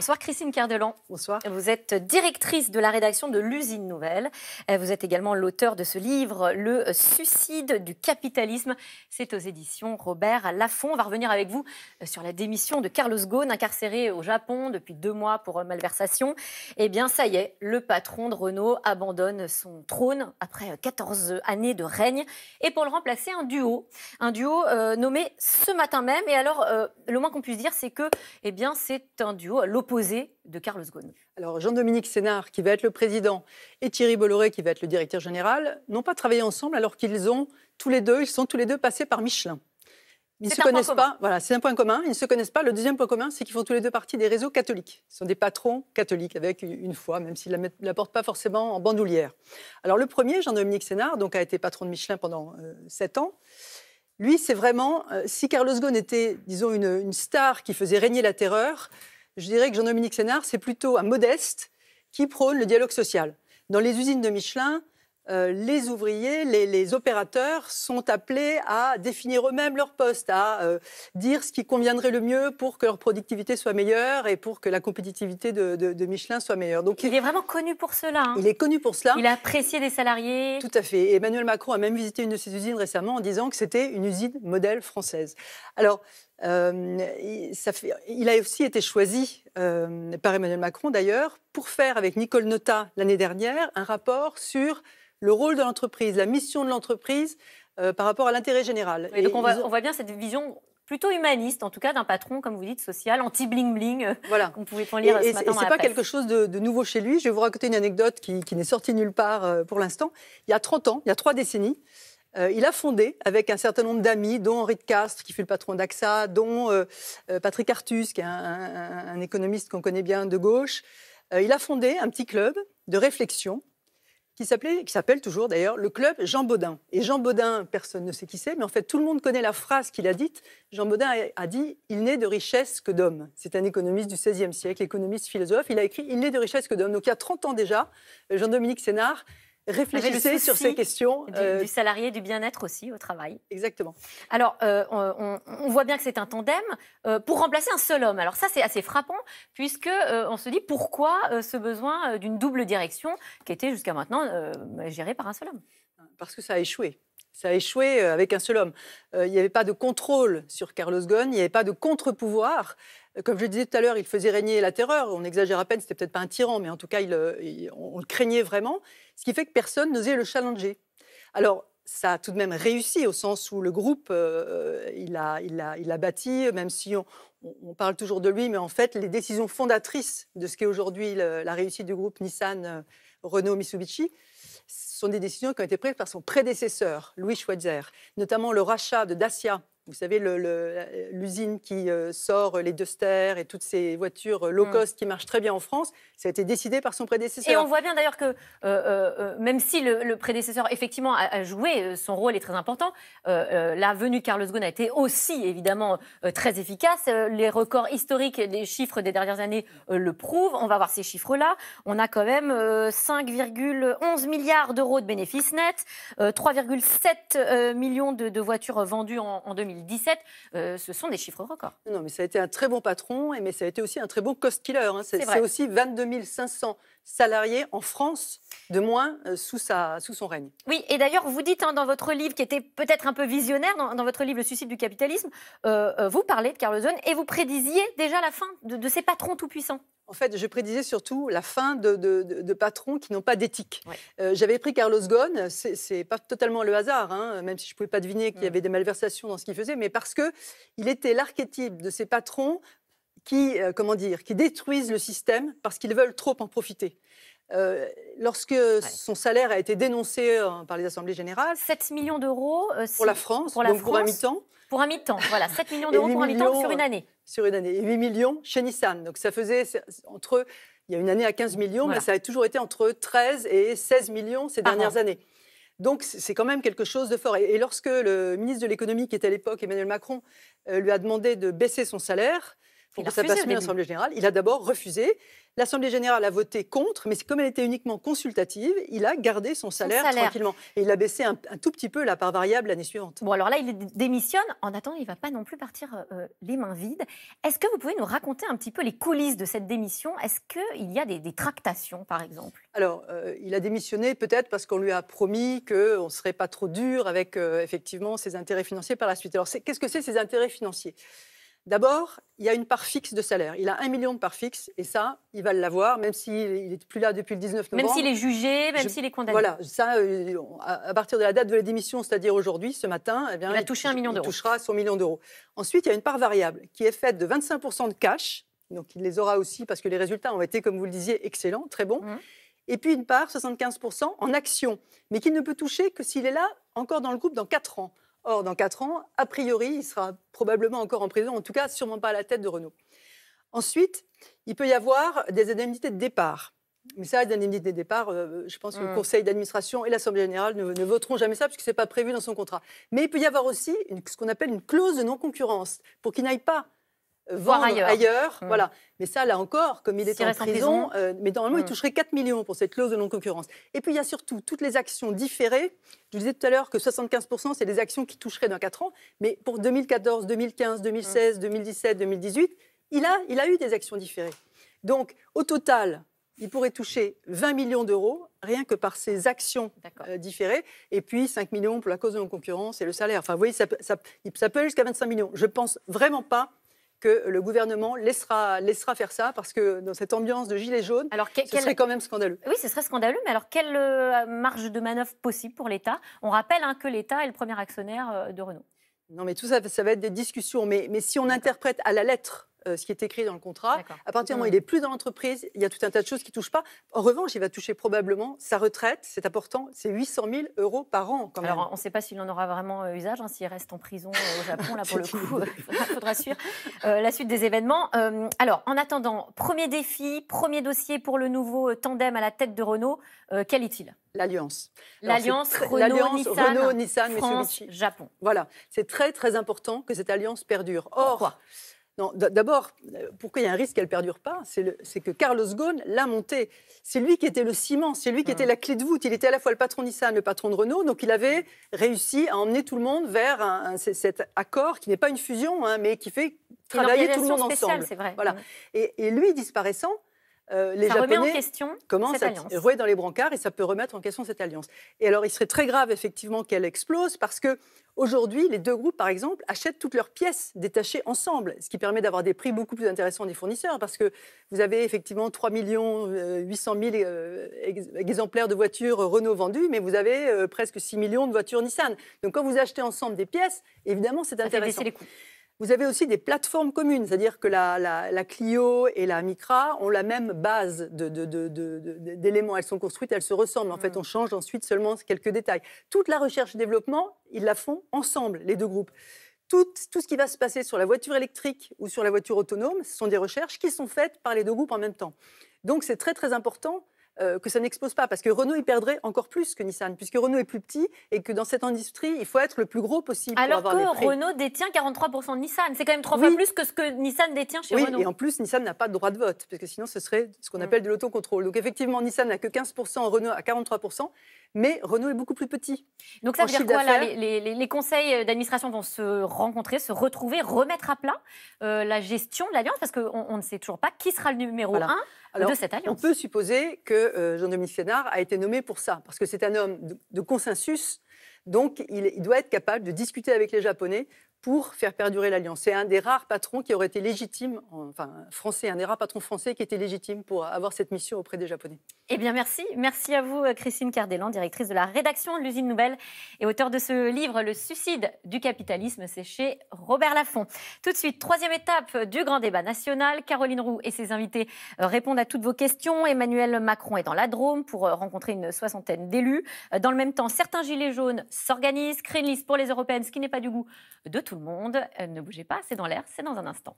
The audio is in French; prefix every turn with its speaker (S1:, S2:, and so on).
S1: Bonsoir Christine Cardelan. Bonsoir. Vous êtes directrice de la rédaction de l'Usine Nouvelle. Euh, vous êtes également l'auteur de ce livre, Le suicide du capitalisme. C'est aux éditions Robert Laffont. On va revenir avec vous euh, sur la démission de Carlos Ghosn, incarcéré au Japon depuis deux mois pour euh, malversation. Eh bien, ça y est, le patron de Renault abandonne son trône après 14 années de règne et pour le remplacer, un duo. Un duo nommé ce matin même. Et alors, le moins qu'on puisse dire, c'est que eh bien, c'est un duo, de Carlos Ghosn.
S2: Alors Jean-Dominique Sénard, qui va être le président, et Thierry Bolloré, qui va être le directeur général, n'ont pas travaillé ensemble alors qu'ils ont tous les deux, ils sont tous les deux passés par Michelin. Ils ne se connaissent pas, voilà, c'est un point commun, ils ne se connaissent pas. Le deuxième point commun, c'est qu'ils font tous les deux partie des réseaux catholiques. Ils sont des patrons catholiques avec une foi, même s'ils ne la, portent pas forcément en bandoulière. Alors le premier, Jean-Dominique Sénard, donc, a été patron de Michelin pendant euh, sept ans. Lui, c'est vraiment, euh, si Carlos Ghosn était, disons, une, star qui faisait régner la terreur, je dirais que Jean-Dominique Sénard, c'est plutôt un modeste qui prône le dialogue social. Dans les usines de Michelin, euh, les ouvriers, les, opérateurs sont appelés à définir eux-mêmes leur poste, à euh, dire ce qui conviendrait le mieux pour que leur productivité soit meilleure et pour que la compétitivité de, Michelin soit meilleure. il est vraiment
S1: connu pour cela. Hein.
S2: Il est connu pour cela. Il a apprécié des salariés. Tout à fait. Emmanuel Macron a même visité une de ses usines récemment en disant que c'était une usine modèle française. Alors, euh, il a aussi été choisi euh, par Emmanuel Macron d'ailleurs pour faire avec Nicole Nota l'année dernière un rapport sur le rôle de l'entreprise, la mission de l'entreprise euh, par rapport à l'intérêt
S1: général. donc on, voit bien cette vision plutôt humaniste, en tout cas d'un patron, comme vous dites, social, anti-bling-bling, voilà. qu'on pouvait en lire et, ce n'est pas quelque
S2: chose de, nouveau chez lui. Je vais vous raconter une anecdote qui, qui n'est sortie nulle part pour l'instant. Il y a 30 ans, il y a trois décennies, euh, il a fondé avec un certain nombre d'amis, dont Henri de Castres, qui fut le patron d'AXA, dont euh, euh, Patrick Artus, qui est un, économiste qu'on connaît bien de gauche. il a fondé un petit club de réflexion qui s'appelle toujours d'ailleurs le club Jean Baudin. Et Jean Baudin, personne ne sait qui c'est, mais en fait tout le monde connaît la phrase qu'il a dite. Jean Baudin a dit Il n'est de richesse que d'homme." C'est un économiste du XVIe siècle, économiste philosophe. Il a écrit Il n'est de richesse que d'homme." Donc il y a 30 ans
S1: déjà, Jean-Dominique Sénard réfléchissez sur ces questions. Euh, du, salarié, du bien-être aussi au travail. Exactement. Alors, euh, on, voit bien que c'est un tandem euh, pour remplacer un seul homme. Alors ça, c'est assez frappant, puisque on se dit pourquoi ce besoin d'une double direction qui était jusqu'à maintenant gérée par un seul homme Parce que ça a échoué ça a échoué euh, avec un seul homme.
S2: Euh, il n'y avait pas de contrôle sur Carlos Ghosn, il n'y avait pas de contre-pouvoir. Euh, comme je le disais tout à l'heure, il faisait régner la terreur. On exagère à peine, c'était peut-être pas un tyran, mais en tout cas, on le craignait vraiment. Ce qui fait que personne n'osait le challenger. Alors, ça a tout de même réussi au sens où le groupe, il, a, bâti, même si on, parle toujours de lui, mais en fait, les décisions fondatrices de ce qu'est aujourd'hui la réussite du groupe Nissan, Renault, Mitsubishi, sont des décisions qui ont été prises par son prédécesseur, Louis Schweitzer, notamment le rachat de Dacia vous savez, euh, l'usine qui euh, sort euh, les Duster et toutes ces voitures low mm. cost qui marchent très bien en France, ça a été décidé par son prédécesseur. Et on voit
S1: bien d'ailleurs que, même si le, prédécesseur, effectivement, a, joué, son rôle est très important, la venue de Carlos Ghosn a été aussi, évidemment, très efficace. les records historiques, les chiffres des dernières années le prouvent. On va voir ces chiffres-là. On a quand même 5,11 milliards d'euros de bénéfices nets, 3,7 millions de, voitures vendues en, en 2017, euh, ce sont des chiffres records. Non, mais ça a été un
S2: très bon patron, mais ça a été aussi un très bon cost killer. Hein. C'est aussi 22 500 salariés
S1: en France de moins euh, sous, sous son règne. Oui, et d'ailleurs, vous dites hein, dans votre livre, qui était peut-être un peu visionnaire, dans, votre livre Le suicide du capitalisme, euh, euh, vous parlez de Carlos Ghosn, et vous prédisiez déjà la fin de, de ces patrons tout-puissants. En fait, je prédisais surtout la fin de,
S2: patrons qui n'ont pas d'éthique. J'avais pris Carlos Ghosn, c'est pas totalement le hasard, hein, même si je ne pouvais pas deviner qu'il y mm. avait des malversations dans ce qu'il faisait, mais parce que il était l'archétype de ces patrons qui, euh, comment dire, qui détruisent le système parce qu'ils veulent trop en profiter. Euh, lorsque son salaire a été dénoncé euh, par les assemblées générales. 7 millions d'euros pour la France, pour, pour un mi-temps.
S1: Pour un mi-temps, voilà, 7 millions d'euros pour un mi-temps sur une année.
S2: Sur une année. Et 8 millions chez Nissan. Donc ça faisait entre. Il y a une année à 15 millions, mais ça a toujours été entre 13 et 16 millions ces dernières années. Donc c'est quand même quelque chose de fort. et lorsque le ministre de l'économie, qui était à l'époque Emmanuel Macron, lui a demandé de baisser son salaire, pour il passe l'Assemblée générale. Il a d'abord refusé. L'Assemblée générale a voté contre, mais comme elle était uniquement consultative, il a gardé son salaire, tranquillement. Et il a baissé un, tout petit peu la part variable
S1: l'année suivante. Bon, alors là, il démissionne. En attendant, il ne va pas non plus partir euh, euh, les mains vides. Est-ce que vous pouvez nous raconter un petit peu les coulisses de cette démission Est-ce qu'il y a des, tractations, par exemple
S2: Alors, euh, il a démissionné peut-être parce qu'on lui a promis qu'on ne serait pas trop dur avec, effectivement, ses intérêts financiers par la suite. Alors, qu'est-ce que c'est ces intérêts financiers D'abord, il y a une part fixe de salaire. Il a un million de parts fixes, et ça, il va l'avoir, même s'il n'est plus là depuis le 19 novembre. Même s'il est jugé, même s'il est condamné. Voilà, ça, euh, à partir de la date de la démission, c'est-à-dire aujourd'hui, ce matin, eh il, va toucher million touchera son million d'euros. Ensuite, il y a une part variable qui est faite de 25% de cash, donc il les aura aussi parce que les résultats ont été, comme vous le disiez, excellents, très bons. Mmh. Et puis une part, 75%, en actions, mais qu'il ne peut toucher que s'il est là encore dans le groupe dans 4 ans. Or, dans 4 ans, a priori, il sera probablement encore en prison, en tout cas, sûrement pas à la tête de Renault. Ensuite, il peut y avoir des indemnités de départ. Mais ça, les indemnités de départ, euh, je pense que le hmm. conseil d'administration et l'Assemblée générale ne, voteront jamais ça puisque ce n'est pas prévu dans son contrat. Mais il peut y avoir aussi ce qu'on appelle une clause de non-concurrence pour qu'il n'aille pas voir ailleurs. Mm. Voilà. Mais ça, là encore, comme il est en prison, euh, mais normalement, il mm. toucherait 4 millions pour cette clause de non-concurrence. Et puis, il y a surtout toutes les actions différées. Je vous disais tout à l'heure que 75%, c'est des actions qui toucheraient dans 4 ans. Mais pour 2014, 2015, 2016, 2017, 2018, il a, il a eu des actions différées. Donc, au total, il pourrait toucher 20 millions d'euros rien que par ses actions euh, différées, et puis 5 millions pour la cause de non-concurrence et le salaire. Enfin, vous voyez, ça, ça, ça peut aller jusqu'à 25 millions. Je ne pense vraiment pas que le gouvernement laissera, laissera faire ça, parce que dans cette ambiance de gilet jaune, ce serait quand même scandaleux. Oui,
S1: ce serait scandaleux, mais alors quelle euh, marge de manœuvre possible pour l'État On rappelle hein, que l'État est le premier actionnaire euh, de Renault.
S2: Non, mais tout ça, ça va être des discussions. Mais, mais si on interprète à la lettre euh, ce qui est écrit dans le contrat. À partir du moment où il n'est plus dans l'entreprise, il y a tout un tas de choses qui ne touchent pas. En revanche, il va toucher probablement sa retraite, c'est important, c'est 800 000 euros par an. Quand Alors, on
S1: ne sait pas s'il en aura vraiment euh, usage, hein, s'il reste en prison euh, au Japon, là, pour le coup, il faudra, suivre la suite des événements. alors, en attendant, premier défi, premier dossier pour le nouveau tandem à la tête de Renault, quel est-il L'alliance. L'alliance Renault-Nissan, France, Japon.
S2: Voilà, c'est très très important que cette alliance perdure. Or, Pourquoi d'abord, euh, pourquoi il y a un risque qu'elle perdure pas C'est que Carlos Ghosn l'a monté. C'est lui qui était le ciment, c'est lui qui était mm. la clé de voûte. Il était à la fois le patron Nissan, le patron de Renault, donc il avait réussi à emmener tout le monde vers cet accord qui n'est pas une fusion, hein, mais qui fait travailler tout le monde ensemble. Voilà. Mm. et lui disparaissant, euh, les ça Japonais remet en question cette dans les brancards et ça peut remettre en question cette alliance. Et alors, il serait très grave, effectivement, qu'elle explose parce que Aujourd'hui, les deux groupes, par exemple, achètent toutes leurs pièces détachées ensemble, ce qui permet d'avoir des prix beaucoup plus intéressants des fournisseurs, parce que vous avez effectivement 3 800 000 exemplaires de voitures Renault vendues, mais vous avez euh, presque 6 millions de voitures Nissan. Donc quand vous achetez ensemble des pièces, évidemment, c'est intéressant. Ça coûts. Vous avez aussi des plateformes communes, c'est-à-dire que la, Clio et la Micra ont la même base d'éléments. Elles sont construites, elles se ressemblent. En fait, mm. on change ensuite seulement quelques détails. Toute la recherche et développement, ils la font ensemble, les deux groupes. Tout, tout, ce qui va se passer sur la voiture électrique ou sur la voiture autonome, ce sont des recherches qui sont faites par les deux groupes en même temps. Donc c'est très très important euh, que ça n'expose pas. Parce que Renault y perdrait encore plus que Nissan, puisque Renault est plus petit et que dans cette industrie, il faut être le plus gros possible. Alors que Renault
S1: détient 43% de Nissan. C'est quand même trois fois plus que ce que Nissan détient chez oui, Renault. Et en
S2: plus, Nissan n'a pas de droit de vote, parce que sinon, ce serait ce qu'on mm. appelle de l'autocontrôle. Donc effectivement, Nissan n'a que
S1: 15%, Renault à 43%
S2: mais Renault est beaucoup plus petit. Donc ça veut dire quoi
S1: les, conseils euh, d'administration vont se rencontrer, se retrouver, remettre à plat euh, la gestion de l'alliance parce qu'on ne sait toujours pas qui sera le numéro 1 de cette alliance. On
S2: peut supposer que euh, Jean-Dominique Fénard a été nommé pour ça parce que c'est un homme de consensus donc, il, doit être capable de discuter avec les Japonais pour faire perdurer l'alliance. C'est un des rares patrons qui aurait été légitime,
S1: enfin français, un
S2: des rares patrons français qui était légitime pour avoir cette mission auprès des Japonais. Eh bien
S1: merci, merci à vous Christine Cardellan, directrice de la rédaction de l'usine Nouvelle et auteur de ce livre Le suicide du capitalisme, c'est chez Robert Laffont. Tout de suite, troisième étape du grand débat national. Caroline Roux et ses invités répondent à toutes vos questions. Emmanuel Macron est dans la Drôme pour rencontrer une soixantaine d'élus. Dans le même temps, certains gilets jaunes s'organise, crée une liste pour les européennes, ce qui n'est pas du goût de tout le monde. Euh, ne bougez pas, c'est dans l'air, c'est dans un instant.